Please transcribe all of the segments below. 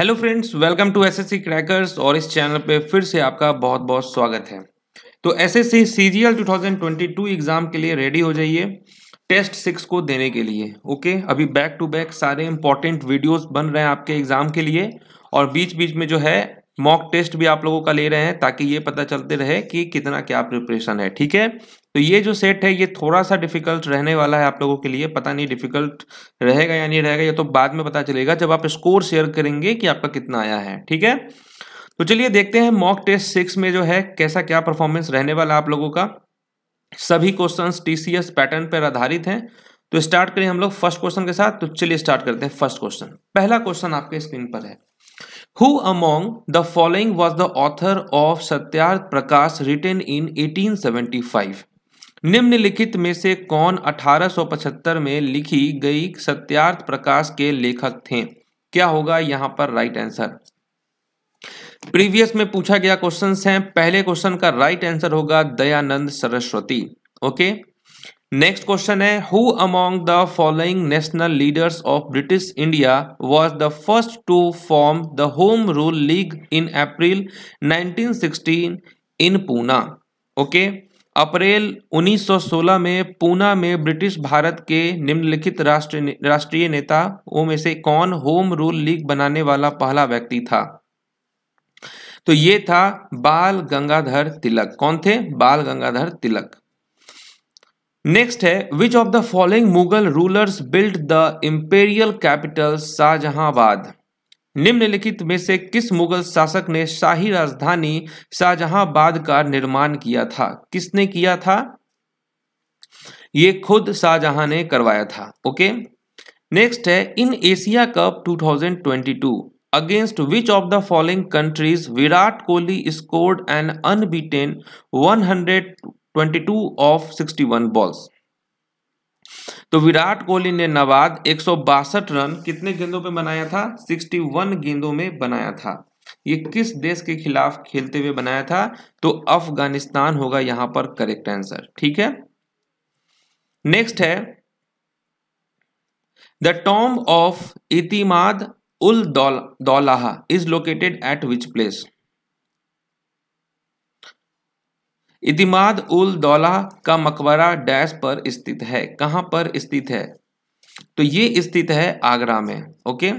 Hello friends welcome to SSC crackers और इस channel पे फिर से आपका बहुत बहुत स्वागत है तो एसएससी सीजीएल 2022 एग्जाम के लिए रेडी हो जाइए टेस्ट सिक्स को देने के लिए ओके अभी बैक टू बैक सारे इंपॉर्टेंट वीडियोस बन रहे हैं आपके एग्जाम के लिए और बीच बीच में जो है मॉक टेस्ट भी आप लोगों का ले रहे हैं ताकि ये पता चलते रहे कि कितना क्या प्रिपरेशन है ठीक है तो ये जो सेट है ये थोड़ा सा डिफिकल्ट रहने वाला है आप लोगों के लिए पता नहीं डिफिकल्ट रहेगा या नहीं रहेगा ये तो बाद में पता चलेगा जब आप स्कोर शेयर करेंगे कि आपका कितना आया है ठीक है तो चलिए देखते हैं मॉक टेस्ट सिक्स में जो है कैसा क्या परफॉर्मेंस रहने वाला आप लोगों का सभी क्वेश्चंस टीसीएस पैटर्न पर आधारित हैं तो स्टार्ट करें हम लोग फर्स्ट क्वेश्चन के साथ तो चलिए स्टार्ट करते हैं फर्स्ट क्वेश्चन पहला क्वेश्चन आपके स्क्रीन पर है who among the following was the author of Satyarth Prakash written in 1875 निम्नलिखित में से कौन 1875 में लिखी गई सत्यार्थ प्रकाश के लेखक थे क्या होगा यहां पर राइट आंसर प्रीवियस में पूछा गया क्वेश्चन हैं पहले क्वेश्चन का राइट आंसर होगा Dayanand Saraswati okay next question है who among the following national leaders of British India was the first to form the home rule league in April 1916 in Poona okay okay? अप्रैल 1916 में पूना में ब्रिटिश भारत के निम्नलिखित राष्ट्र ने, राष्ट्रीय वो में से कौन होम रूल लीग बनाने वाला पहला व्यक्ति था तो ये था बाल गंगाधर तिलक कौन थे बाल गंगाधर तिलक नेक्स्ट है which of the following Mughal rulers build the imperial capital Shahjahanabad निम्नलिखित में से किस मुगल शासक ने शाही राजधानी शाहजहांबाद का निर्माण किया था किसने किया था ये खुद शाहजहां ने करवाया था ओके नेक्स्ट है in Asia cup 2022 against which of the following countries Virat Kohli scored an unbeaten 122 of 61 balls तो विराट कोहली ने नवाद एक रन कितने गेंदों पे बनाया था 61 गेंदों में बनाया था ये किस देश के खिलाफ खेलते हुए बनाया था तो अफगानिस्तान होगा यहां पर करेक्ट आंसर ठीक है नेक्स्ट है the tomb of Itimad ul Daulah is located at which place Itimad ul Daula का मकबरा डैश पर स्थित है कहां पर स्थित है तो ये स्थित है आगरा में ओके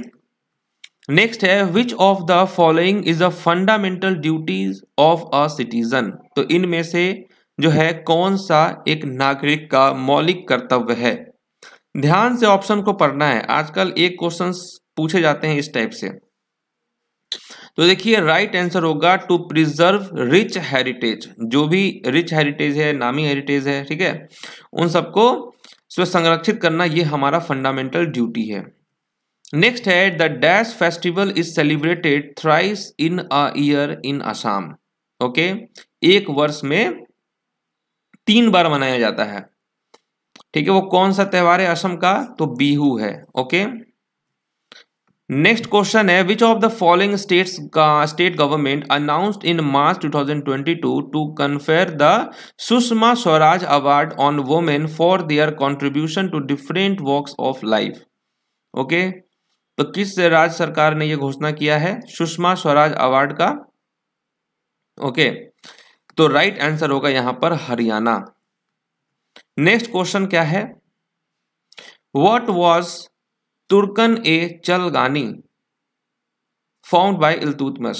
नेक्स्ट है which of the following is a fundamental duties of a citizen तो इनमें से जो है कौन सा एक नागरिक का मौलिक कर्तव्य है ध्यान से ऑप्शन को पढ़ना है आजकल एक क्वेश्चन पूछे जाते हैं इस टाइप से तो देखिए राइट आंसर होगा टू प्रिजर्व रिच हेरिटेज जो भी रिच हेरिटेज है नामी हेरिटेज है ठीक है उन सबको संरक्षित करना ये हमारा फंडामेंटल ड्यूटी है नेक्स्ट है the dash festival is celebrated thrice in a year in Assam okay एक वर्ष में तीन बार मनाया जाता है ठीक है वो कौन सा त्यौहार है असम का तो बिहू है ओके okay? नेक्स्ट क्वेश्चन है which of the following states का state government announced in March 2022 to confer the Sushma Swaraj award on women for their contribution to different walks of life okay तो किस राज्य सरकार ने यह घोषणा किया है सुषमा स्वराज अवार्ड का ओके okay. तो राइट right आंसर होगा यहां पर हरियाणा नेक्स्ट क्वेश्चन क्या है what was Turkan e Chalgani found by Iltutmish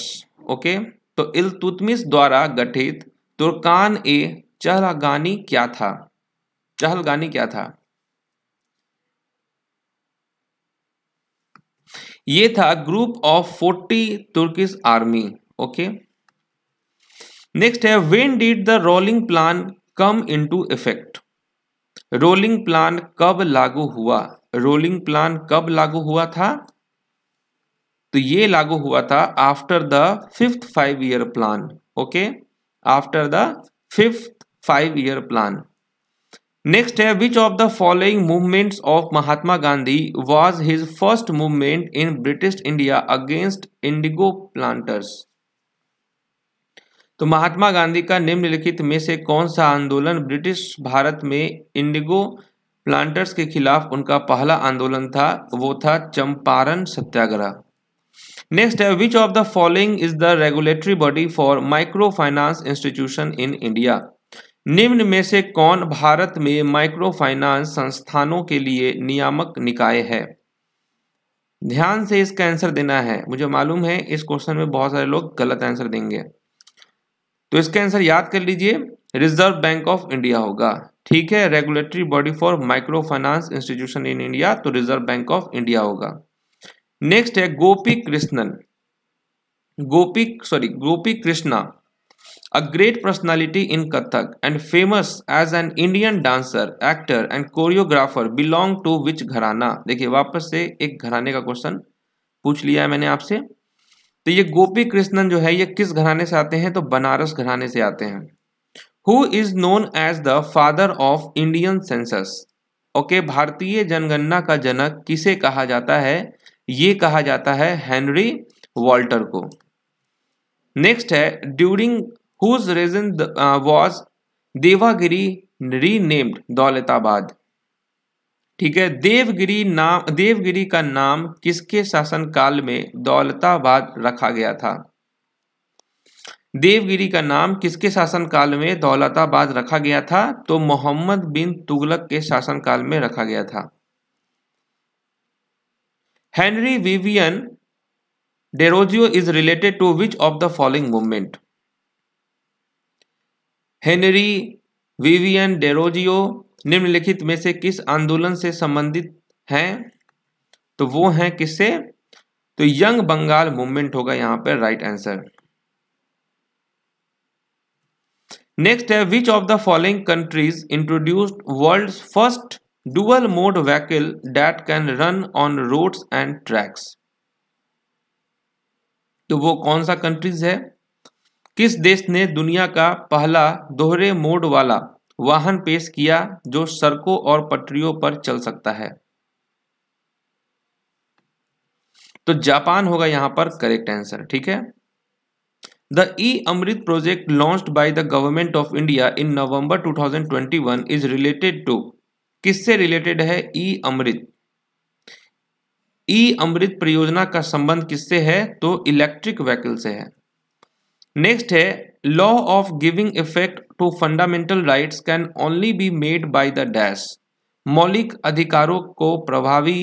okay तो इलतुतमिस द्वारा गठित तुर्कान ए चहलगानी क्या था चहलगानी क्या था ये था group of forty Turkish army okay next है when did the rolling plan come into effect rolling plan कब लागू हुआ रोलिंग प्लान कब लागू हुआ था तो ये लागू हुआ था after the fifth five year plan okay after the fifth five year plan next है which of the following movements of Mahatma Gandhi was his first movement in British India against indigo planters तो महात्मा गांधी का निम्नलिखित में से कौन सा आंदोलन ब्रिटिश भारत में इंडिगो प्लांटर्स के खिलाफ उनका पहला आंदोलन था वो था चंपारण सत्याग्रह नेक्स्ट है which of the following is the regulatory body for micro finance institution in India निम्न में से कौन भारत में माइक्रो फाइनेंस संस्थानों के लिए नियामक निकाय है ध्यान से इसका आंसर देना है मुझे मालूम है इस क्वेश्चन में बहुत सारे लोग गलत आंसर देंगे तो इसका आंसर याद कर लीजिए रिजर्व बैंक ऑफ इंडिया होगा ठीक है regulatory body for micro finance institution in India तो रिजर्व बैंक ऑफ इंडिया होगा नेक्स्ट है Gopi Krishnan Gopi sorry Gopi Krishna a great personality in Kathak and famous as an Indian dancer actor and choreographer belong to which gharana देखिए वापस से एक घराने का क्वेश्चन पूछ लिया है मैंने आपसे तो ये गोपी कृष्णन जो है ये किस घराने से आते हैं तो बनारस घराने से आते हैं who is known as the father of Indian census okay भारतीय जनगणना का जनक किसे कहा जाता है ये कहा जाता है हेनरी वॉल्टर को नेक्स्ट है during whose reign was Devagiri renamed Daulatabad ठीक है देवगिरी नाम देवगिरी का नाम किसके शासनकाल में दौलताबाद रखा गया था देवगिरी का नाम किसके शासनकाल में दौलताबाद रखा गया था तो मोहम्मद बिन तुगलक के शासनकाल में रखा गया था Henry Vivian Derozio is related to which of the following movement Henry Vivian Derozio निम्नलिखित में से किस आंदोलन से संबंधित हैं तो वो हैं किससे तो यंग बंगाल मूवमेंट होगा यहां पर राइट आंसर नेक्स्ट है which of the following countries introduced world first dual mode vehicle that can run on roads and tracks तो वो कौन सा कंट्रीज है किस देश ने दुनिया का पहला दोहरे मोड वाला वाहन पेश किया जो सड़कों और पटरियों पर चल सकता है तो जापान होगा यहां पर करेक्ट आंसर ठीक है The e-Amrit project launched by the Government of India in November 2021 is related to किससे रिलेटेड है ई अमृत ई अमृत परियोजना का संबंध किससे है तो इलेक्ट्रिक व्हीकल से है नेक्स्ट है law of giving effect to fundamental rights can only be made by the dash मौलिक अधिकारों को प्रभावी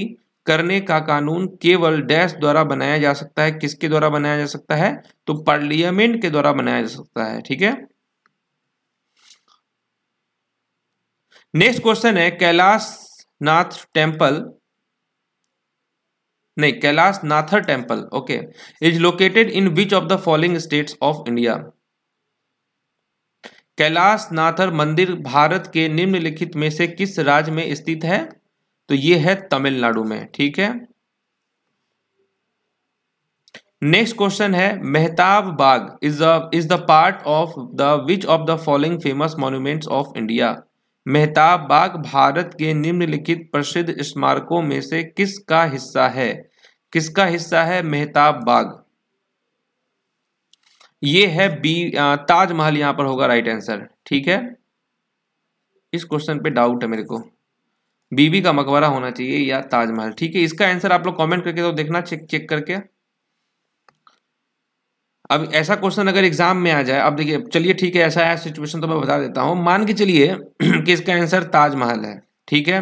करने का कानून केवल डैश द्वारा बनाया जा सकता है किसके द्वारा बनाया जा सकता है तो पार्लियामेंट के द्वारा बनाया जा सकता है ठीक है नेक्स्ट क्वेश्चन है कैलाश नाथ टेम्पल नहीं Kailash Nathar temple okay is located in which of the following states of India Kailash Nathar मंदिर भारत के निम्नलिखित में से किस राज्य में स्थित है तो ये है तमिलनाडु में ठीक है नेक्स्ट क्वेश्चन है Mehtab Bagh is the is the part of the which of the following famous monuments of India Mehtab Bagh भारत के निम्नलिखित प्रसिद्ध स्मारकों में से किसका हिस्सा है किसका हिस्सा है मेहताब बाग ये है बी ताजमहल यहां पर होगा राइट आंसर ठीक है इस क्वेश्चन पे डाउट है मेरे को बीबी का मकबरा होना चाहिए या ताजमहल ठीक है इसका आंसर आप लोग कमेंट करके तो देखना चेक चेक करके अब ऐसा क्वेश्चन अगर एग्जाम में आ जाए अब देखिए चलिए ठीक है ऐसा है सिचुएशन तो मैं बता देता हूं मान के चलिए कि इसका आंसर ताजमहल है ठीक है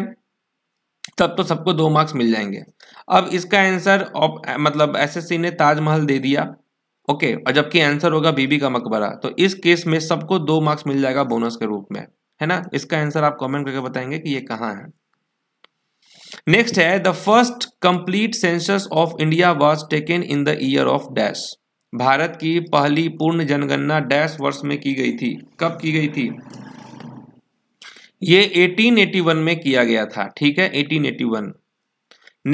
तब तो सबको दो मार्क्स मिल जाएंगे अब इसका आंसर मतलब एसएससी ने ताजमहल दे दिया ओके और जबकि आंसर होगा बीबी का मकबरा तो इस केस में सबको दो मार्क्स मिल जाएगा बोनस के रूप में है ना इसका आंसर आप कमेंट करके बताएंगे कि ये कहाँ है नेक्स्ट है the first complete census of India was taken in the year of dash भारत की पहली पूर्ण जनगणना डैश वर्ष में की गई थी कब की गई थी ये 1881 में किया गया था ठीक है 1881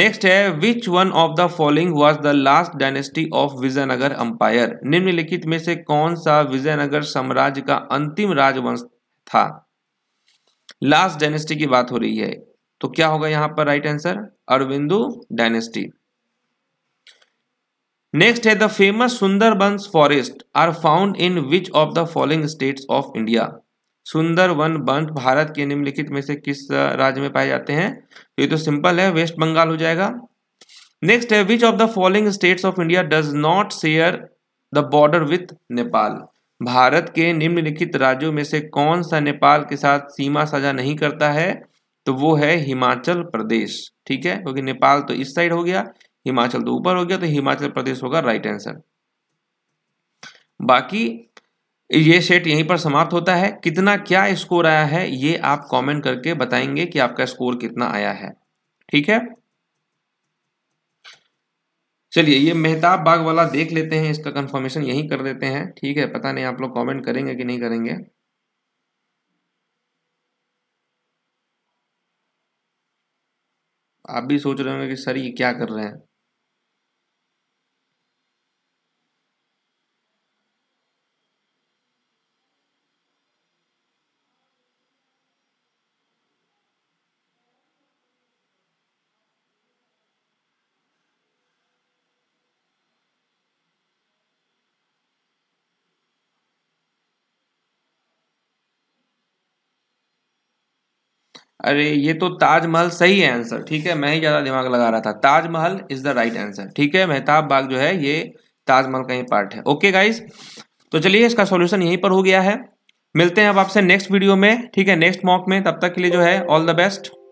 नेक्स्ट है which one of the following was the last dynasty of Vijayanagar empire निम्नलिखित में से कौन सा विजयनगर साम्राज्य का अंतिम राजवंश था लास्ट डायनेस्टी की बात हो रही है तो क्या होगा यहां पर right answer Aravidu dynasty next है the famous bans forest are found in which of the following states of India Sundarvan bans भारत के निम्नलिखित में से किस राज्य में पाए जाते हैं तो ये तो सिंपल है वेस्ट बंगाल हो जाएगा नेक्स्ट है which of the following states of India does not share the border with Nepal भारत के निम्नलिखित राज्यों में से कौन सा नेपाल के साथ सीमा साझा नहीं करता है तो वो है हिमाचल प्रदेश ठीक है क्योंकि नेपाल तो इस साइड हो गया हिमाचल तो ऊपर हो गया तो हिमाचल प्रदेश होगा राइट आंसर बाकी ये सेट यहीं पर समाप्त होता है कितना क्या स्कोर आया है ये आप कमेंट करके बताएंगे कि आपका स्कोर कितना आया है ठीक है चलिए ये मेहताब बाग वाला देख लेते हैं इसका कंफर्मेशन यहीं कर देते हैं ठीक है पता नहीं आप लोग कमेंट करेंगे कि नहीं करेंगे आप भी सोच रहे होंगे कि सर ये क्या कर रहे हैं अरे ये तो ताजमहल सही है आंसर ठीक है मैं ही ज़्यादा दिमाग लगा रहा था Taj Mahal is the right answer ठीक है मेहताब बाग जो है ये ताजमहल का ही पार्ट है ओके गाइज तो चलिए इसका सॉल्यूशन यहीं पर हो गया है मिलते हैं अब आपसे नेक्स्ट वीडियो में ठीक है नेक्स्ट मॉक में तब तक के लिए जो है ऑल द बेस्ट